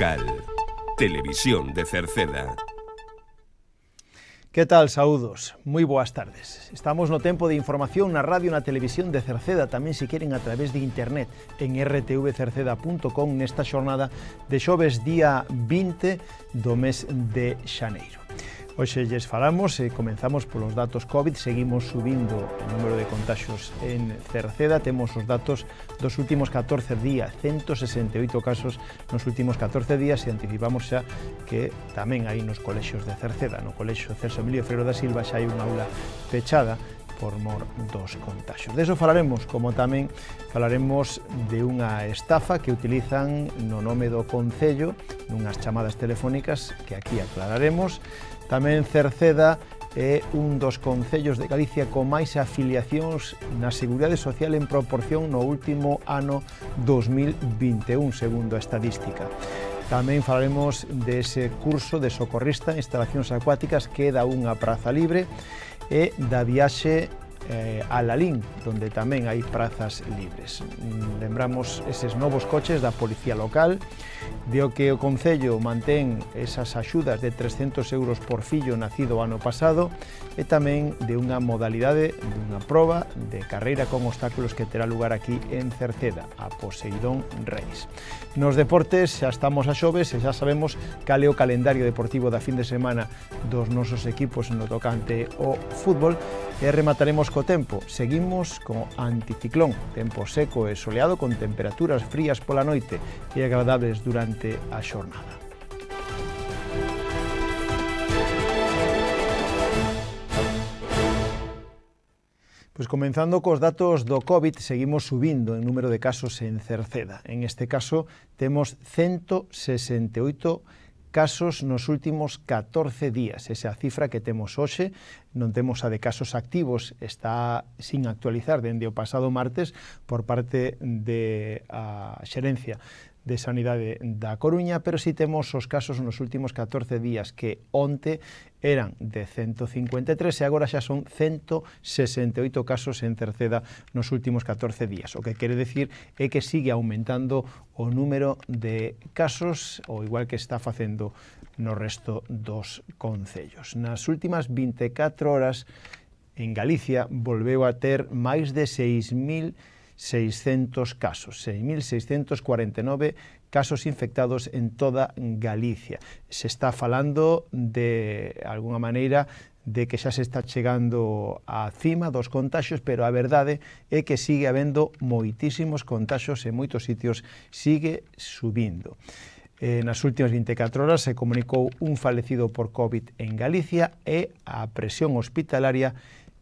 local. Televisión de Cerceda. Que tal, saúdos? Moi boas tardes. Estamos no tempo de información na radio e na televisión de Cerceda, tamén se queren a través de internet en rtvcerceda.com nesta xornada de xoves día 20 do mes de xaneiro. Hoxe lles falamos e comenzamos polos datos COVID, seguimos subindo o número de contaxios en Cerceda, temos os datos dos últimos 14 días, 168 casos nos últimos 14 días e anticipamos xa que tamén hai nos colexios de Cerceda, no colexio Celso Emilio Ferro da Silva xa hai unha aula fechada por mor dos contaxios. De eso falaremos, como tamén falaremos de unha estafa que utilizan no nome do Concello, nunhas chamadas telefónicas que aquí aclararemos, Tamén Cerceda é un dos concellos de Galicia con máis afiliacións na Seguridade Social en proporción no último ano 2021, segundo a estadística. Tamén falaremos dese curso de socorrista en instalacións acuáticas que da unha praza libre e da viaxe eh, Alalín, donde tamén hai prazas libres. Mm, lembramos eses novos coches da Policía Local, dio que o Concello mantén esas axudas de 300 euros por fillo nacido o ano pasado e tamén de unha modalidade dunha proba de carreira con obstáculos que terá lugar aquí en Cerceda, a Poseidón Reis. Nos deportes xa estamos a xoves e xa sabemos cal é o calendario deportivo da fin de semana dos nosos equipos no tocante o fútbol e remataremos co tempo, seguimos co anticiclón, tempo seco e soleado con temperaturas frías pola noite e agradables durante a xornada. Pois comenzando cos datos do COVID, seguimos subindo en número de casos en Cerceda. En este caso, temos 168 casos nos últimos 14 días. Esa cifra que temos hoxe non temos a de casos activos está sin actualizar dende o pasado martes por parte de a xerencia de Sanidade da Coruña, pero si temos os casos nos últimos 14 días que onte eran de 153 e agora xa son 168 casos en Cerceda nos últimos 14 días. O que quere decir é que sigue aumentando o número de casos, o igual que está facendo no resto dos concellos. Nas últimas 24 horas en Galicia volveu a ter máis de 6.000 600 casos, 6.649 casos infectados en toda Galicia. Se está falando de alguna maneira de que xa se está chegando á cima dos contaxios, pero a verdade é que sigue habendo moitísimos contaxios en moitos sitios, sigue subindo. Eh, nas últimas 24 horas se comunicou un falecido por COVID en Galicia e a presión hospitalaria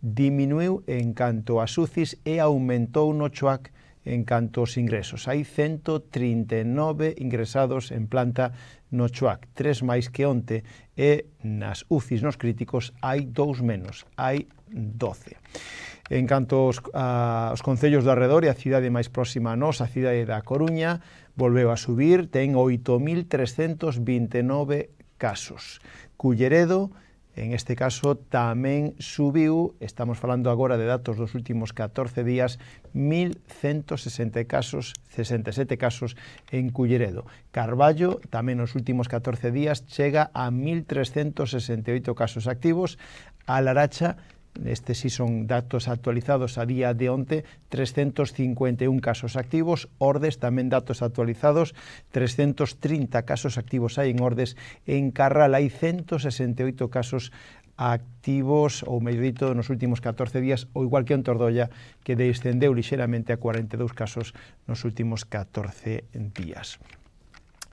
diminuiu en canto a SUCIS e aumentou no CHOAC en canto aos ingresos. Hai 139 ingresados en planta no CHOAC, tres máis que onte, e nas UCIs nos críticos hai dous menos, hai 12. En canto aos, a, aos concellos do arredor e a cidade máis próxima a nós, a cidade da Coruña, volveu a subir, ten 8.329 casos. Culleredo, En este caso también subiu, estamos hablando ahora de datos los últimos 14 días, 1160 e casos, 67 e casos en Culleredo. Carballo también los últimos 14 días llega a 1368 e casos activos, a estes si son datos actualizados a día de onte, 351 casos activos, Ordes tamén datos actualizados, 330 casos activos hai en Ordes, en Carral hai 168 casos activos, ou mellor dito, nos últimos 14 días, ou igual que en Tordolla, que descendeu lixeramente a 42 casos nos últimos 14 días.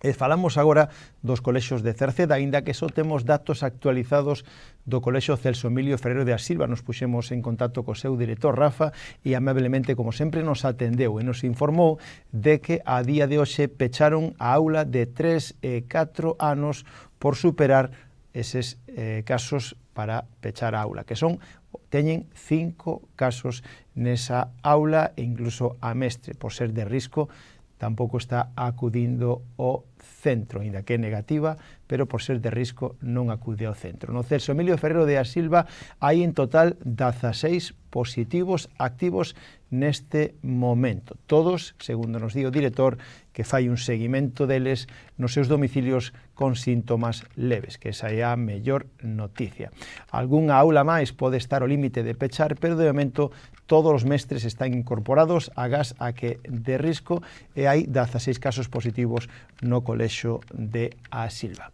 E eh, falamos agora dos colexos de Cerceda, aínda que só temos datos actualizados do colexo Celso Emilio Ferrero de Asilva. Nos puxemos en contacto co seu director Rafa e amablemente, como sempre, nos atendeu e nos informou de que a día de hoxe pecharon a aula de 3 e 4 anos por superar eses eh, casos para pechar a aula, que son teñen cinco casos nesa aula e incluso a mestre, por ser de risco tampouco está acudindo o centro, inda que é negativa, pero por ser de risco non acude ao centro. No Celso Emilio Ferrero de A Silva hai en total 16 positivos activos neste momento. Todos, segundo nos di o director, que fai un seguimento deles nos seus domicilios con síntomas leves, que esa é a mellor noticia. Algún aula máis pode estar ao límite de pechar, pero de momento todos os mestres están incorporados a gas a que de risco e hai 16 casos positivos no colexo de A Silva.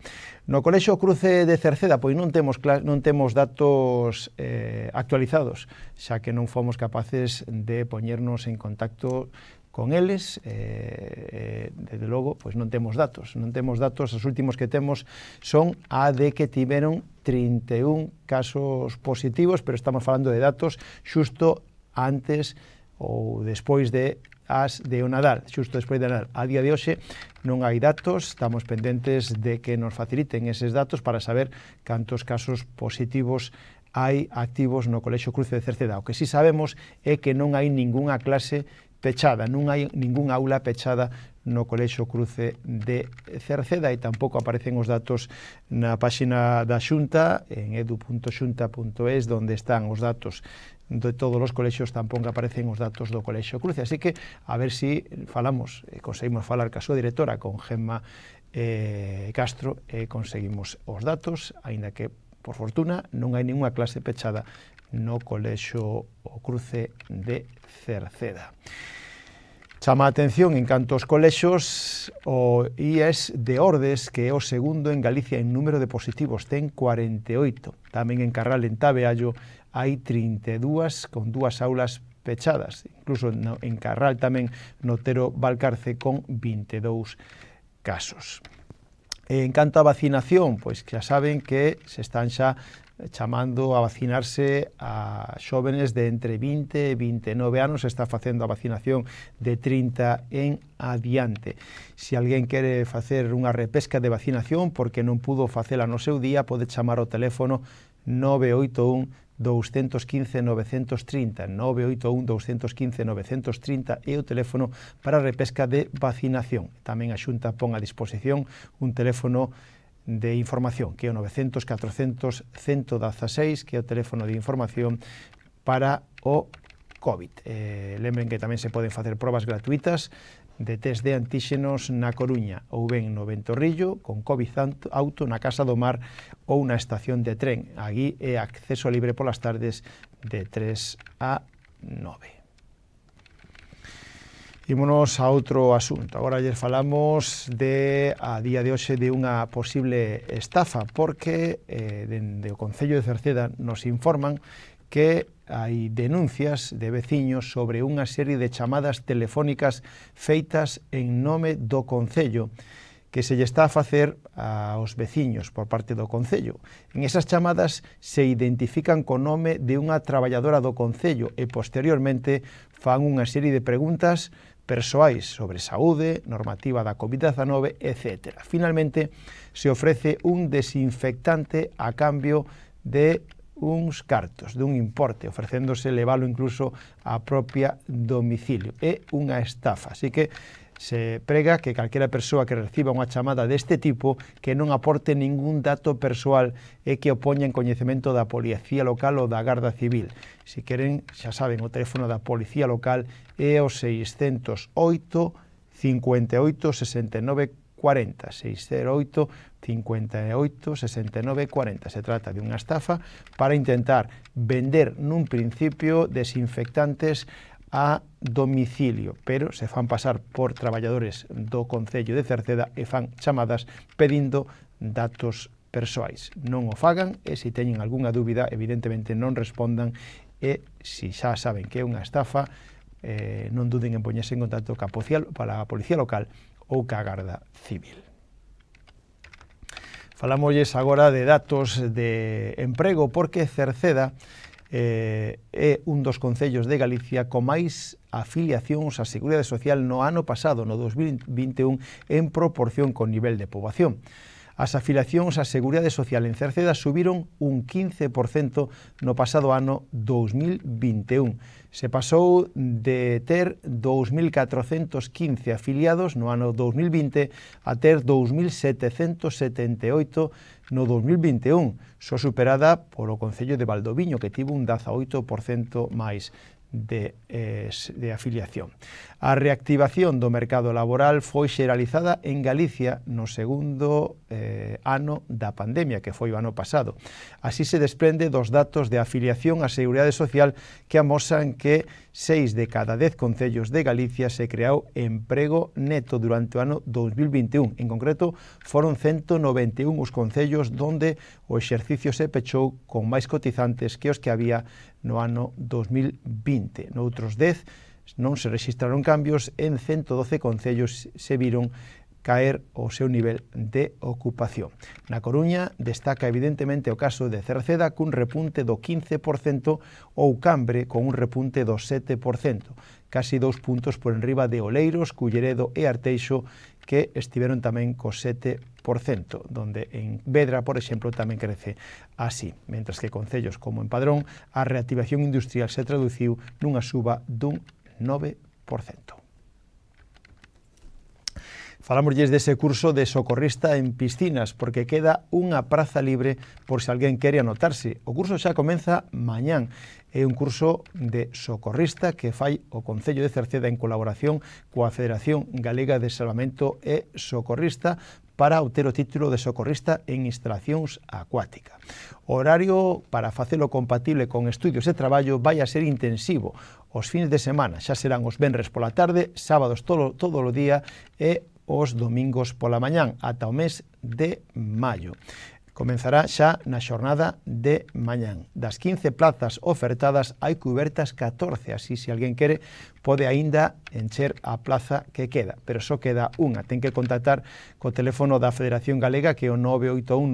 No colexo Cruce de Cerceda, pois non temos non temos datos eh, actualizados, xa que non fomos capaces de poñernos en contacto con eles, eh, eh, desde logo, pois non temos datos. Non temos datos, os últimos que temos son a de que tiveron 31 casos positivos, pero estamos falando de datos xusto antes ou despois de as de o Nadal, xusto despois de Nadal. A día de hoxe non hai datos, estamos pendentes de que nos faciliten eses datos para saber cantos casos positivos hai activos no Colexo Cruce de Cerceda. O que si sabemos é que non hai ningunha clase pechada, non hai ningún aula pechada no Colexo Cruce de Cerceda e tampouco aparecen os datos na páxina da Xunta en edu.xunta.es donde están os datos de todos os colexios tampón que aparecen os datos do colexio Cruce. Así que a ver si falamos, eh, conseguimos falar ca súa directora con Gemma eh, Castro e eh, conseguimos os datos, aínda que por fortuna non hai ninguna clase pechada no colexio o Cruce de Cerceda. Chama a atención en canto aos colexos o IES de Ordes, que é o segundo en Galicia en número de positivos, ten 48. Tamén en Carral, en Tabeallo, hai 32 con dúas aulas pechadas, incluso no, en Carral tamén Notero Valcarce con 22 casos. En canto á vacinación, pois xa saben que se están xa chamando a vacinarse a xóvenes de entre 20 e 29 anos, se está facendo a vacinación de 30 en adiante. Se alguén quere facer unha repesca de vacinación porque non pudo facela no seu día, pode chamar o teléfono 981 215 930 981 215 930 e o teléfono para a repesca de vacinación. Tamén a Xunta pon a disposición un teléfono de información, que é o 900 400 116, que é o teléfono de información para o COVID. Eh, lembren que tamén se poden facer probas gratuitas de test de antíxenos na Coruña ou ben no Ventorrillo con COVID auto na Casa do Mar ou na estación de tren. Aquí é acceso libre polas tardes de 3 a 9. Imonos a outro asunto. Agora ayer falamos de a día de hoxe de unha posible estafa, porque eh, dende o Concello de Cerceda nos informan que hai denuncias de veciños sobre unha serie de chamadas telefónicas feitas en nome do Concello que se lle está a facer aos veciños por parte do Concello. En esas chamadas se identifican co nome de unha traballadora do Concello e posteriormente fan unha serie de preguntas persoais sobre saúde, normativa da COVID-19, etc. Finalmente, se ofrece un desinfectante a cambio de uns cartos dun importe, ofrecéndose leválo incluso á propia domicilio. É unha estafa, así que se prega que calquera persoa que reciba unha chamada deste tipo que non aporte ningún dato persoal e que o poña en coñecemento da Policía Local ou da Garda Civil. Se queren, xa saben, o teléfono da Policía Local é o 608 58 69 40 608 58 69 40. Se trata de unha estafa para intentar vender nun principio desinfectantes a domicilio, pero se fan pasar por traballadores do Concello de Cerceda e fan chamadas pedindo datos persoais. Non o fagan e se teñen algunha dúbida, evidentemente non respondan e se xa saben que é unha estafa, eh, non duden en poñerse en contacto ca, para a Policía Local ou ca Garda Civil. Falámolles agora de datos de emprego porque Cerceda eh, é un dos concellos de Galicia co máis afiliacións á Seguridade Social no ano pasado, no 2021, en proporción con nivel de poboación. As afiliacións á Seguridade Social en Cerceda subiron un 15% no pasado ano 2021. Se pasou de ter 2.415 afiliados no ano 2020 a ter 2.778 no 2021, só superada polo Concello de Valdoviño, que tivo un 18% máis de, eh, de afiliación. A reactivación do mercado laboral foi xeralizada en Galicia no segundo eh, ano da pandemia, que foi o ano pasado. Así se desprende dos datos de afiliación á Seguridade Social que amosan que seis de cada dez concellos de Galicia se creou emprego neto durante o ano 2021. En concreto, foron 191 os concellos donde o exercicio se pechou con máis cotizantes que os que había no ano 2020. Noutros 10 non se registraron cambios, en 112 concellos se viron caer o seu nivel de ocupación. Na Coruña destaca evidentemente o caso de Cerceda cun repunte do 15% ou Cambre con un repunte do 7%, casi dous puntos por enriba de Oleiros, Culleredo e Arteixo que estiveron tamén co 7%, donde en Vedra, por exemplo, tamén crece así, mentras que concellos como en Padrón a reactivación industrial se traduciu nunha suba dun 9% de dese curso de socorrista en piscinas, porque queda unha praza libre por se alguén quere anotarse. O curso xa comeza mañán. É un curso de socorrista que fai o Concello de Cerceda en colaboración coa Federación Galega de Salvamento e Socorrista para obter o título de socorrista en instalacións acuáticas. O horario para facelo compatible con estudios e traballo vai a ser intensivo. Os fins de semana xa serán os venres pola tarde, sábados todo, todo o día e os domingos pola mañán ata o mes de maio. Comenzará xa na xornada de mañán. Das 15 plazas ofertadas hai cubertas 14, así se alguén quere pode aínda encher a plaza que queda, pero só queda unha. Ten que contactar co teléfono da Federación Galega que é o 981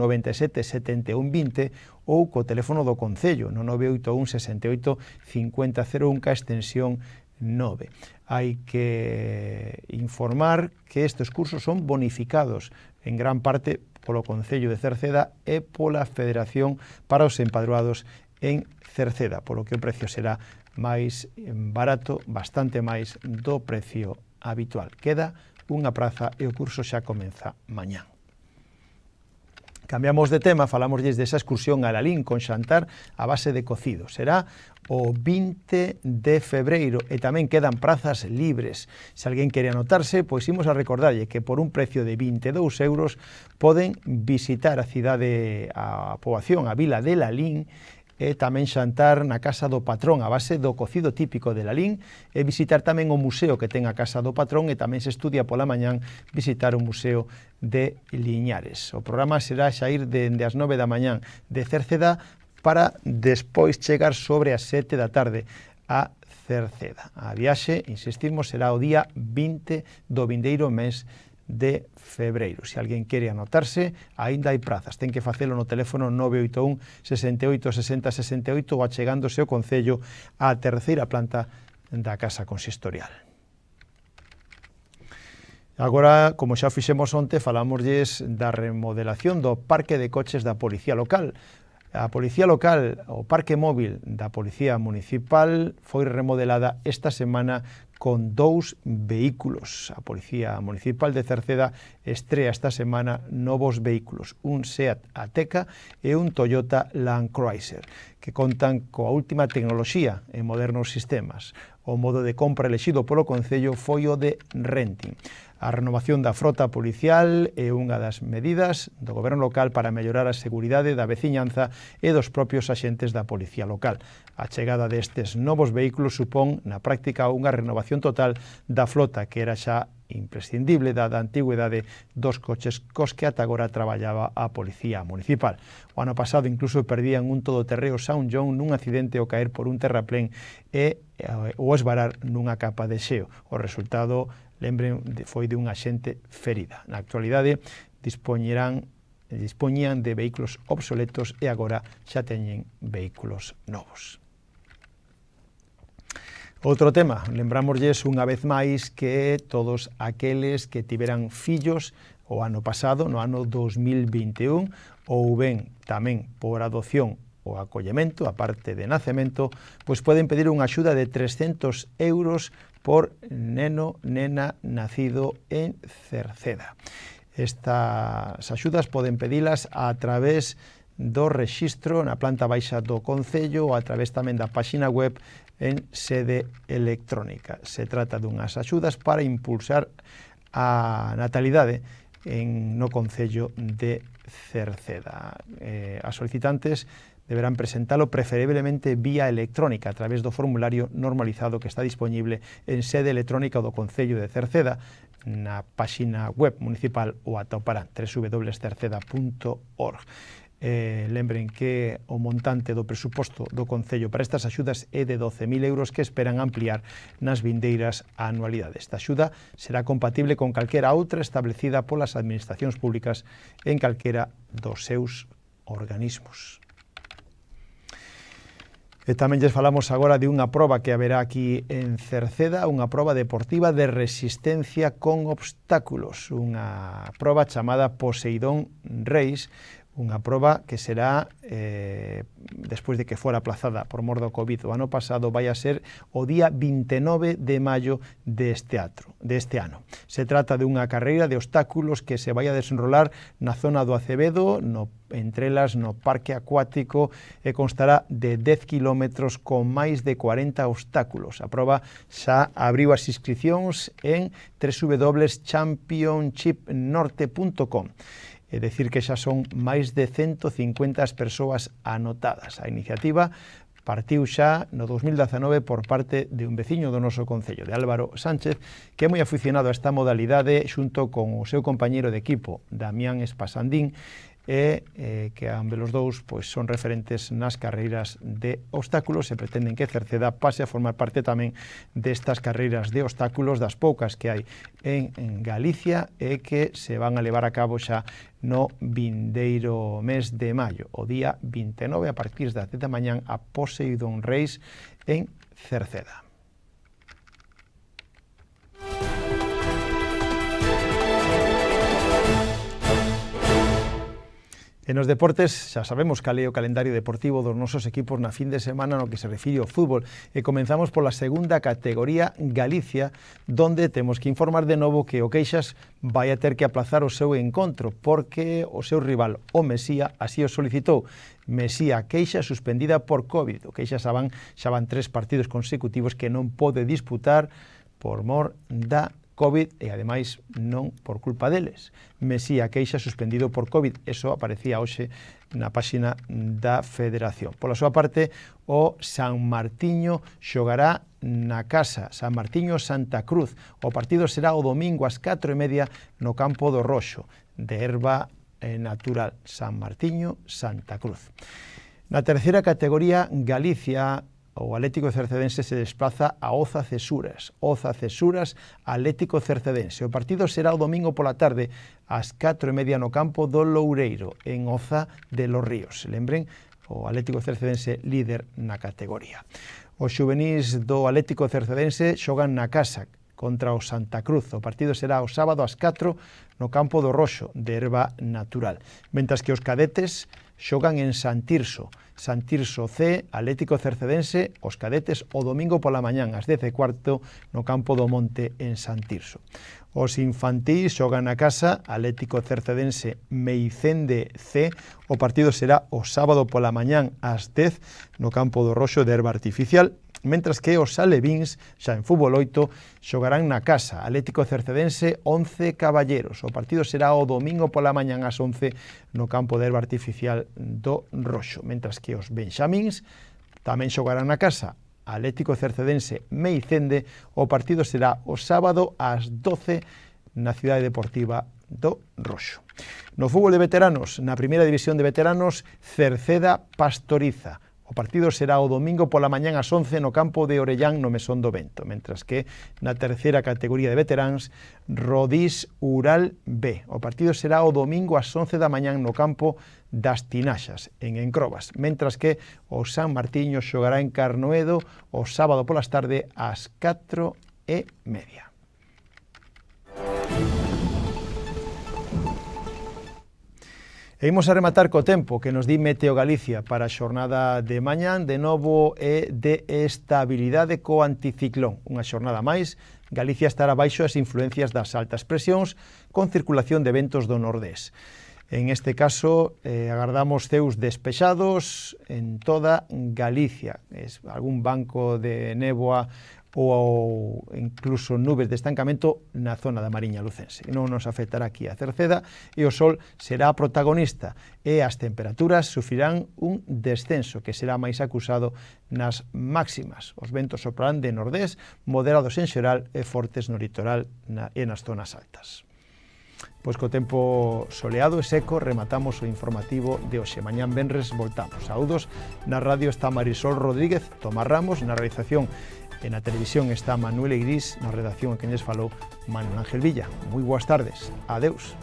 97 71 20 ou co teléfono do Concello no 981 68 5001 ca extensión 9. Hai que informar que estes cursos son bonificados en gran parte polo Concello de Cerceda e pola Federación para os empadroados en Cerceda, polo que o precio será máis barato, bastante máis do precio habitual. Queda unha praza e o curso xa comeza mañán. Cambiamos de tema, de esa excursión a Lalín con xantar a base de cocido. Será o 20 de febreiro e tamén quedan prazas libres. Se alguén quere anotarse, pois imos a recordarlle que por un precio de 22 euros poden visitar a cidade, a poboación, a vila de Lalín, e tamén xantar na Casa do Patrón a base do cocido típico de Lalín e visitar tamén o museo que ten a Casa do Patrón e tamén se estudia pola mañán visitar o museo de Liñares. O programa será xa ir dende as 9 da mañán de Cerceda para despois chegar sobre as 7 da tarde a Cerceda. A viaxe, insistimos, será o día 20 do vindeiro mes de de febreiro. Se alguén quere anotarse, aínda hai prazas. Ten que facelo no teléfono 981 68 60 68 ou achegándose ao Concello á terceira planta da Casa Consistorial. Agora, como xa fixemos onte, falámoslles da remodelación do parque de coches da Policía Local A Policía Local, o Parque Móvil da Policía Municipal, foi remodelada esta semana con dous vehículos. A Policía Municipal de Cerceda estrea esta semana novos vehículos, un SEAT Ateca e un Toyota Land Cruiser, que contan coa última tecnoloxía en modernos sistemas. O modo de compra elexido polo Concello foi o de renting. A renovación da frota policial é unha das medidas do goberno local para mellorar a seguridade da veciñanza e dos propios axentes da policía local. A chegada destes novos vehículos supón, na práctica, unha renovación total da flota que era xa imprescindible dada a antigüedade dos coches cos que ata agora traballaba a Policía Municipal. O ano pasado incluso perdían un todoterreo Sound John nun accidente ao caer por un terraplén e eh, ou esbarar nunha capa de xeo. O resultado lembren, foi de unha xente ferida. Na actualidade, dispoñerán dispoñían de vehículos obsoletos e agora xa teñen vehículos novos. Outro tema, lembramoslles unha vez máis que todos aqueles que tiveran fillos o ano pasado, no ano 2021, ou ben tamén por adopción ou acollemento, a parte de nacemento, pois poden pedir unha axuda de 300 euros por neno, nena nacido en Cerceda. Estas axudas poden pedilas a través do rexistro na planta baixa do Concello ou a través tamén da páxina web en sede electrónica. Se trata dunhas axudas para impulsar a natalidade en no Concello de Cerceda. Eh, as solicitantes deberán presentalo preferiblemente vía electrónica a través do formulario normalizado que está disponible en sede electrónica do Concello de Cerceda na páxina web municipal ou atoparán www.cerceda.org. Eh, lembren que o montante do presuposto do Concello para estas axudas é de 12.000 euros que esperan ampliar nas vindeiras anualidades. Esta axuda será compatible con calquera outra establecida polas administracións públicas en calquera dos seus organismos. E tamén xes falamos agora de unha proba que haberá aquí en Cerceda, unha proba deportiva de resistencia con obstáculos, unha proba chamada Poseidón Reis, unha proba que será, eh, despois de que fora aplazada por mor do COVID o ano pasado, vai a ser o día 29 de maio deste, atro, deste ano. Se trata de unha carreira de obstáculos que se vai a desenrolar na zona do Acevedo, no entre elas no parque acuático e constará de 10 km con máis de 40 obstáculos. A proba xa abriu as inscripcións en www.championshipnorte.com É dicir que xa son máis de 150 as persoas anotadas. A iniciativa partiu xa no 2019 por parte de un veciño do noso Concello, de Álvaro Sánchez, que é moi aficionado a esta modalidade xunto con o seu compañeiro de equipo, Damián Espasandín, e eh, que ambos dous pois, son referentes nas carreiras de obstáculos e pretenden que Cerceda pase a formar parte tamén destas carreiras de obstáculos das poucas que hai en, en Galicia e que se van a levar a cabo xa no vindeiro mes de maio, o día 29 a partir das 10 da mañan, a Poseidon Reis en Cerceda. E nos deportes xa sabemos cal é o calendario deportivo dos nosos equipos na fin de semana no que se refire ao fútbol e eh, comenzamos pola segunda categoría Galicia donde temos que informar de novo que o Queixas vai a ter que aplazar o seu encontro porque o seu rival o Mesía así o solicitou Mesía Queixa suspendida por Covid o Queixas xa van, xa van tres partidos consecutivos que non pode disputar por mor da COVID e ademais non por culpa deles. Mesía queixa suspendido por COVID, eso aparecía hoxe na páxina da Federación. Pola súa parte, o San Martiño xogará na casa, San Martiño Santa Cruz. O partido será o domingo ás 4 e media no campo do Roxo, de Herba eh, natural, San Martiño Santa Cruz. Na terceira categoría, Galicia o Atlético Cercedense se desplaza a Oza Cesuras. Oza Cesuras, Atlético Cercedense. O partido será o domingo pola tarde ás 4 e media no campo do Loureiro, en Oza de los Ríos. Lembren, o Atlético Cercedense líder na categoría. Os juvenís do Atlético Cercedense xogan na casa contra o Santa Cruz. O partido será o sábado ás 4 no campo do Roxo, de Herba natural. Mentas que os cadetes xogan en Santirso. Santirso C, Atlético Cercedense, os cadetes o domingo pola mañán ás 10 e cuarto no campo do Monte en Santirso. Os infantís xogan a casa Atlético Cercedense Meicende C. O partido será o sábado pola mañán ás 10 no campo do Roxo de Herba Artificial mentras que os alevins, xa en fútbol 8, xogarán na casa. Atlético Cercedense 11 Caballeros. O partido será o domingo pola mañan ás 11 no campo de erba artificial do Roxo, mentras que os Benxamins tamén xogarán na casa. Atlético Cercedense Meicende, o partido será o sábado ás 12 na cidade deportiva do Roxo. No fútbol de veteranos, na primeira división de veteranos, Cerceda Pastoriza. O partido será o domingo pola mañán ás 11 no campo de Orellán no Mesón do Vento, mentras que na terceira categoría de veteráns Rodís Ural B. O partido será o domingo ás 11 da mañán no campo das Tinaxas, en Encrobas, mentras que o San Martiño xogará en Carnoedo o sábado polas tarde ás 4 e media. E imos a rematar co tempo que nos di Meteo Galicia para a xornada de mañan, de novo e de estabilidade co anticiclón. Unha xornada máis, Galicia estará baixo as influencias das altas presións con circulación de ventos do nordés. En este caso, eh, agardamos ceus despexados en toda Galicia. Es algún banco de néboa ou incluso nubes de estancamento na zona da Mariña Lucense. Non nos afectará aquí a Cerceda e o sol será protagonista e as temperaturas sufrirán un descenso que será máis acusado nas máximas. Os ventos soprarán de nordés, moderados en xeral e fortes no litoral na, e nas zonas altas. Pois co tempo soleado e seco rematamos o informativo de hoxe. Mañán venres voltamos. Saúdos na radio está Marisol Rodríguez, Tomás Ramos na realización En la televisión está Manuela Iris, la redacción a Quienes les faló Manuel Ángel Villa. Muy buenas tardes. Adeus.